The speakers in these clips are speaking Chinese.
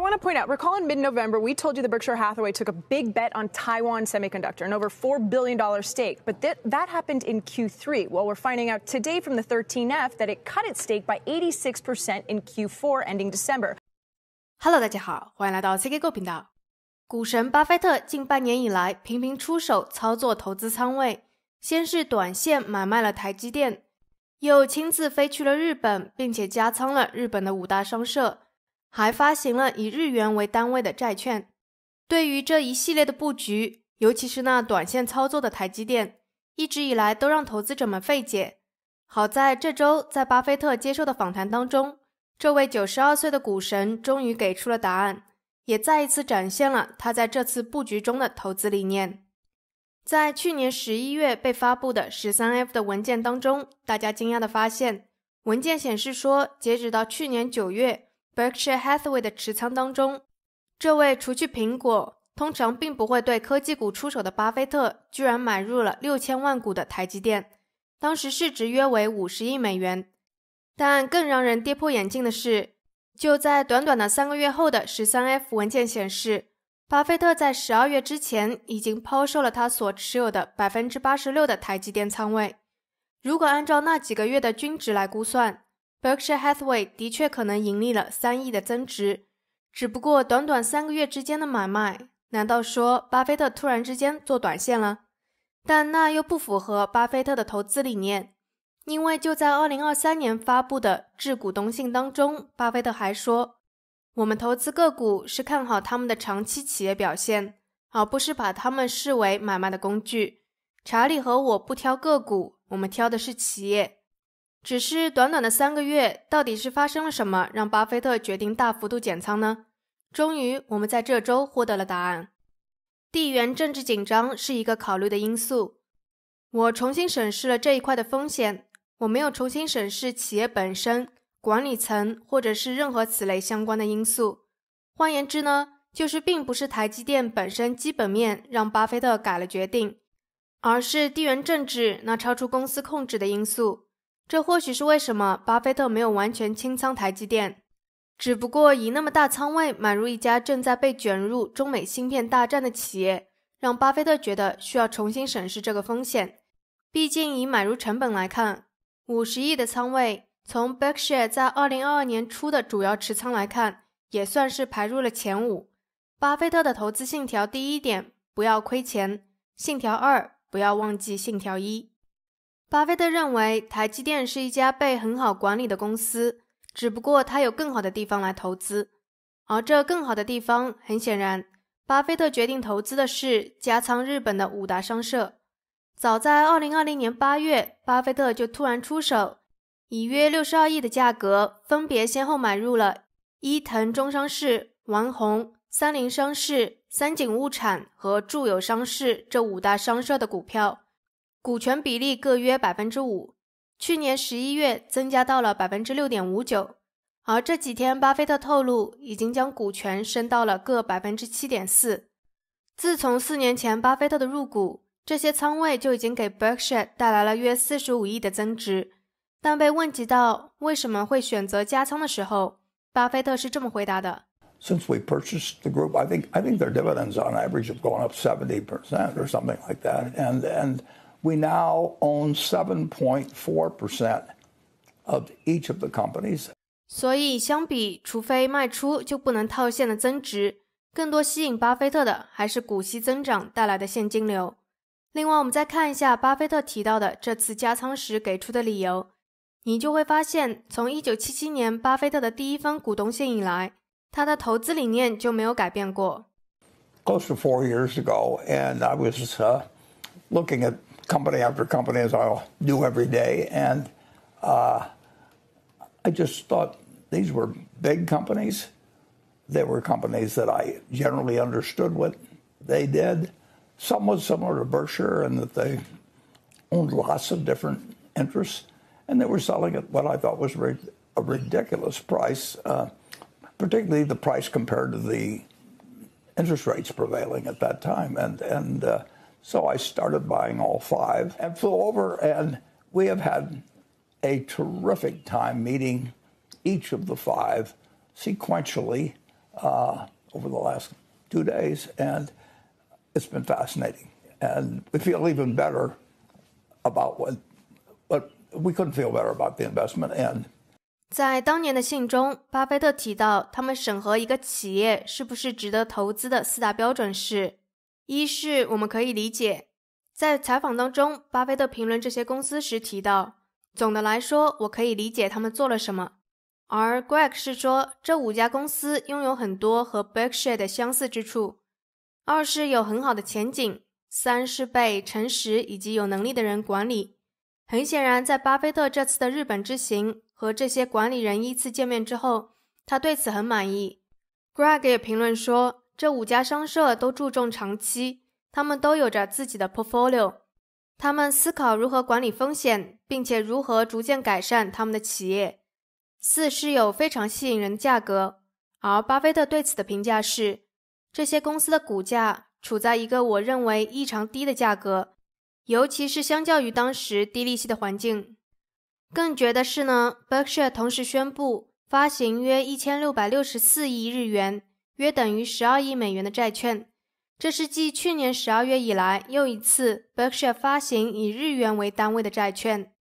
I want to point out, recall in mid November, we told you the Berkshire Hathaway took a big bet on Taiwan Semiconductor, an over $4 billion stake. But th- that happened in Q3. Well, we're finding out today from the 13F that it cut its stake by 86% in Q4, ending December. Hello, CK 频道。股神巴菲特近半年以来频频出手操作投资仓位，先是短线买卖了台积电，又亲自飞去了日本，并且加仓了日本的五大商社。还发行了以日元为单位的债券。对于这一系列的布局，尤其是那短线操作的台积电，一直以来都让投资者们费解。好在这周，在巴菲特接受的访谈当中，这位九十二岁的股神终于给出了答案，也再一次展现了他在这次布局中的投资理念。在去年十一月被发布的十三 F 的文件当中，大家惊讶的发现，文件显示说，截止到去年九月。Berkshire Hathaway 的持仓当中，这位除去苹果，通常并不会对科技股出手的巴菲特，居然买入了六千万股的台积电，当时市值约为五十亿美元。但更让人跌破眼镜的是，就在短短的三个月后的十三 F 文件显示，巴菲特在十二月之前已经抛售了他所持有的百分之八十六的台积电仓位。如果按照那几个月的均值来估算。Berkshire Hathaway 的确可能盈利了三亿的增值，只不过短短三个月之间的买卖，难道说巴菲特突然之间做短线了？但那又不符合巴菲特的投资理念，因为就在二零二三年发布的致股东信当中，巴菲特还说：“我们投资个股是看好他们的长期企业表现，而不是把他们视为买卖的工具。查理和我不挑个股，我们挑的是企业。”只是短短的三个月，到底是发生了什么，让巴菲特决定大幅度减仓呢？终于，我们在这周获得了答案。地缘政治紧张是一个考虑的因素。我重新审视了这一块的风险，我没有重新审视企业本身、管理层或者是任何此类相关的因素。换言之呢，就是并不是台积电本身基本面让巴菲特改了决定，而是地缘政治那超出公司控制的因素。这或许是为什么巴菲特没有完全清仓台积电，只不过以那么大仓位买入一家正在被卷入中美芯片大战的企业，让巴菲特觉得需要重新审视这个风险。毕竟以买入成本来看，五十亿的仓位，从 Berkshire 在二零二二年初的主要持仓来看，也算是排入了前五。巴菲特的投资信条第一点：不要亏钱；信条二：不要忘记信条一。巴菲特认为台积电是一家被很好管理的公司，只不过他有更好的地方来投资，而这更好的地方，很显然，巴菲特决定投资的是加仓日本的五大商社。早在2020年8月，巴菲特就突然出手，以约62亿的价格，分别先后买入了伊藤中商市、丸红、三菱商事、三井物产和住友商事这五大商社的股票。股权比例各约百分之五，去年十一月增加到了百分之六点五九，而这几天，巴菲特透露已经将股权升到了各百分之七点四。自从四年前巴菲特的入股，这些仓位就已经给 Berkshire 带来了约四十五亿的增值。但被问及到为什么会选择加仓的时候，巴菲特是这么回答的：Since we purchased the group, I think I think their dividends on average have gone up seventy percent or something like that, and and. we now own 7.4% of each of the companies。所以相比，除非卖出，就不能套现的增值，更多吸引巴菲特的还是股息增长带来的现金流。另外，我们再看一下巴菲特提到的这次加仓时给出的理由，你就会发现，从1977年巴菲特的第一封股东信以来，他的投资理念就没有改变过。Close to four years ago, and I was looking at company after company, as I do every day. And uh, I just thought these were big companies. They were companies that I generally understood what they did, somewhat similar to Berkshire, in that they owned lots of different interests, and they were selling at what I thought was a ridiculous price, uh, particularly the price compared to the interest rates prevailing at that time. And and uh, so I started buying all five and flew over, and we have had a terrific time meeting each of the five sequentially uh, over the last two days, and it's been fascinating. And we feel even better about what, but we couldn't feel better about the investment in 在当年的信中，巴菲特提到，他们审核一个企业是不是值得投资的四大标准是一是我们可以理解，在采访当中，巴菲特评论这些公司时提到，总的来说，我可以理解他们做了什么。而 Greg 是说，这五家公司拥有很多和 Berkshire 的相似之处。二是有很好的前景。三是被诚实以及有能力的人管理。很显然，在巴菲特这次的日本之行和这些管理人依次见面之后，他对此很满意。Greg 也评论说。这五家商社都注重长期，他们都有着自己的 portfolio，他们思考如何管理风险，并且如何逐渐改善他们的企业。四是有非常吸引人的价格，而巴菲特对此的评价是：这些公司的股价处在一个我认为异常低的价格，尤其是相较于当时低利息的环境。更绝的是呢，Berkshire 同时宣布发行约一千六百六十四亿日元。约等于十二亿美元的债券，这是继去年十二月以来又一次 Berkshire 发行以日元为单位的债券。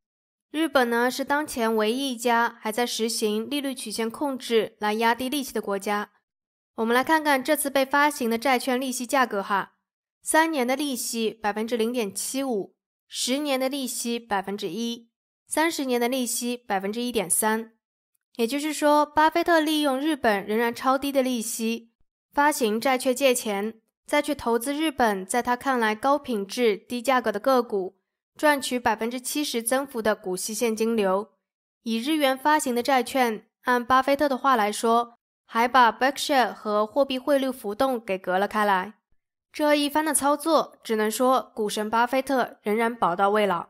日本呢是当前唯一一家还在实行利率曲线控制来压低利息的国家。我们来看看这次被发行的债券利息价格哈，三年的利息百分之零点七五，十年的利息百分之一，三十年的利息百分之一点三。也就是说，巴菲特利用日本仍然超低的利息发行债券借钱，再去投资日本在他看来高品质低价格的个股，赚取百分之七十增幅的股息现金流。以日元发行的债券，按巴菲特的话来说，还把 Berkshire 和货币汇率浮动给隔了开来。这一番的操作，只能说股神巴菲特仍然宝刀未老。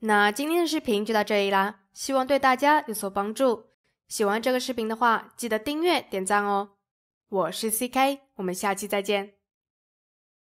那今天的视频就到这里啦，希望对大家有所帮助。喜欢这个视频的话，记得订阅、点赞哦！我是 C K，我们下期再见。